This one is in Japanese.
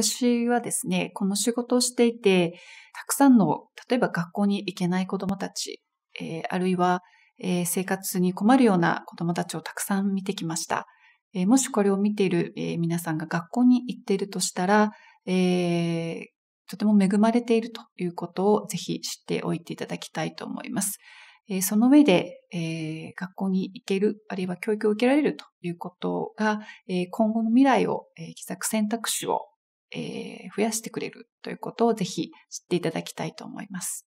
私はですね、この仕事をしていて、たくさんの、例えば学校に行けない子供たち、えー、あるいは、えー、生活に困るような子供たちをたくさん見てきました。えー、もしこれを見ている、え皆さんが学校に行っているとしたら、えとても恵まれているということをぜひ知っておいていただきたいと思います。えその上で、え学校に行ける、あるいは教育を受けられるということが、え今後の未来を、えー、自作選択肢をえー、増やしてくれるということをぜひ知っていただきたいと思います。